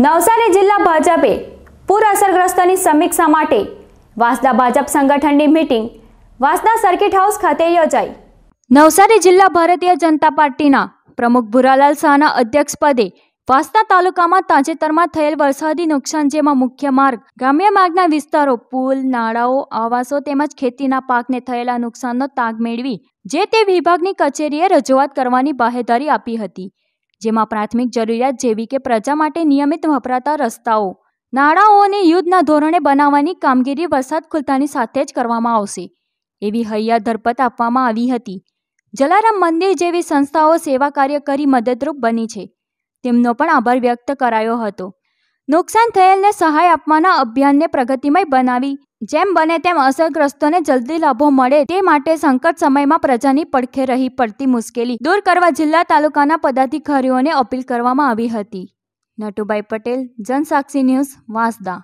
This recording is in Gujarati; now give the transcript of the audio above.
નવસારી જિલ્લા ભાજપે પૂર અસરગ્રસ્તની સમીક્ષા માટે વાંસદા ભાજપ સંગઠનની મિટિંગ વાંસદા સર્કિટ હાઉસ ખાતે યોજાઈ નવસારી જિલ્લા ભારતીય જનતા પાર્ટીના પ્રમુખ ભુરાલાલ શાહના અધ્યક્ષપદે વાંસદા તાલુકામાં તાજેતરમાં થયેલ વરસાદી નુકસાન જેમાં મુખ્ય માર્ગ ગ્રામ્ય માર્ગના વિસ્તારો પુલ નાળાઓ આવાસો તેમજ ખેતીના પાકને થયેલા નુકસાનનો તાગ મેળવી જે તે વિભાગની કચેરીએ રજૂઆત કરવાની બાહેધારી આપી હતી જેમાં પ્રાથમિક જરૂરિયાત જેવી કે પ્રજા માટે નિયમિત વપરાતા રસ્તાઓ નાણાંઓને યુદ્ધના ધોરણે બનાવવાની કામગીરી વરસાદ ખુલતાની સાથે જ કરવામાં આવશે એવી હૈયા ધરપત આપવામાં આવી હતી જલારામ મંદિર જેવી સંસ્થાઓ સેવા કાર્ય કરી મદદરૂપ બની છે તેમનો પણ આભાર વ્યક્ત કરાયો હતો નુકસાન થયેલને સહાય આપવાના અભિયાનને પ્રગતિમય બનાવી જેમ બને તેમ અસરગ્રસ્તોને જલ્દી લાભો મળે તે માટે સંકટ સમયમાં પ્રજાની પડખે રહી પડતી મુશ્કેલી દૂર કરવા જિલ્લા તાલુકાના પદાધિકારીઓને અપીલ કરવામાં આવી હતી નટુભાઈ પટેલ જનસાક્ષી ન્યૂઝ વાંસદા